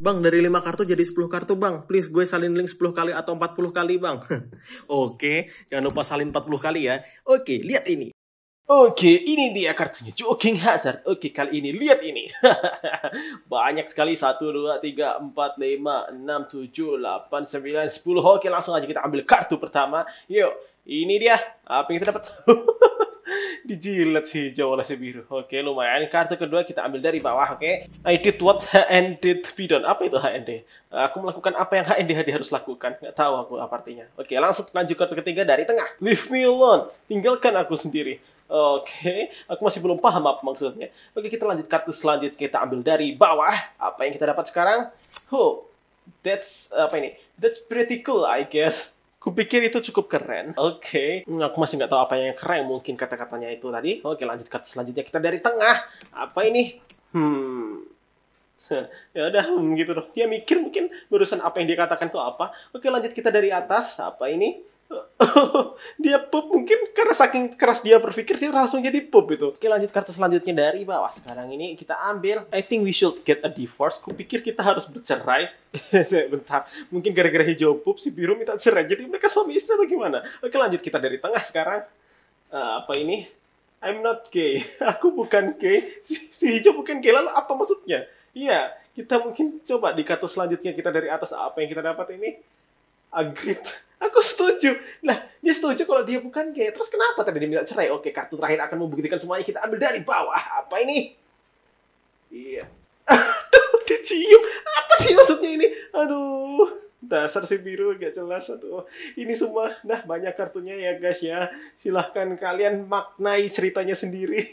Bang, dari 5 kartu jadi 10 kartu, Bang. Please, gue salin link 10 kali atau 40 kali, Bang. Oke, okay, jangan lupa salin 40 kali ya. Oke, okay, lihat ini. Oke, okay, ini dia kartunya Joking Hazard. Oke, okay, kali ini lihat ini. Banyak sekali 1 2 3 4 5 6 7 8 9 10. Oke, okay, langsung aja kita ambil kartu pertama. Yuk, ini dia. Apa yang kita dapat? Dijilat si hijau oleh si biru. Oke, lumayan. Kartu kedua kita ambil dari bawah, oke. Okay? I did what and did done. Apa itu HND? Aku melakukan apa yang HND harus lakukan. Nggak tahu aku apa artinya. Oke, langsung lanjut kartu ketiga dari tengah. Leave me alone. Tinggalkan aku sendiri. Oke, aku masih belum paham apa maksudnya. Oke, kita lanjut kartu selanjutnya. Kita ambil dari bawah. Apa yang kita dapat sekarang? Oh, that's apa ini? That's pretty cool, I guess. Kupikir itu cukup keren. Oke, okay. Hmm, aku masih nggak tahu apa yang keren. Mungkin kata-katanya itu tadi. Oke, lanjut ke selanjutnya. Kita dari tengah. Apa ini? Hmm. ya udah hmm, gitu loh. Dia mikir mungkin barusan apa yang dia katakan itu apa. Oke, lanjut kita dari atas. Apa ini? dia pup mungkin karena saking keras dia berpikir dia langsung jadi pup itu. Oke lanjut kartu selanjutnya dari bawah sekarang ini kita ambil I think we should get a divorce. Kupikir kita harus bercerai. Bentar, mungkin gara-gara hijau pup si biru minta cerai. Jadi mereka suami istri atau gimana? Oke lanjut kita dari tengah sekarang. Uh, apa ini? I'm not gay. Aku bukan gay. Si, si hijau bukan gay. Lalu apa maksudnya? Iya, kita mungkin coba di kartu selanjutnya kita dari atas apa yang kita dapat ini? Agreed aku setuju. Nah, dia setuju kalau dia bukan gay. Terus kenapa tadi diminta cerai? Oke, kartu terakhir akan membuktikan semuanya. Kita ambil dari bawah. Apa ini? Iya. Aduh, cium, Apa sih maksudnya ini? Aduh dasar si biru gak jelas aduh ini semua nah banyak kartunya ya guys ya silahkan kalian maknai ceritanya sendiri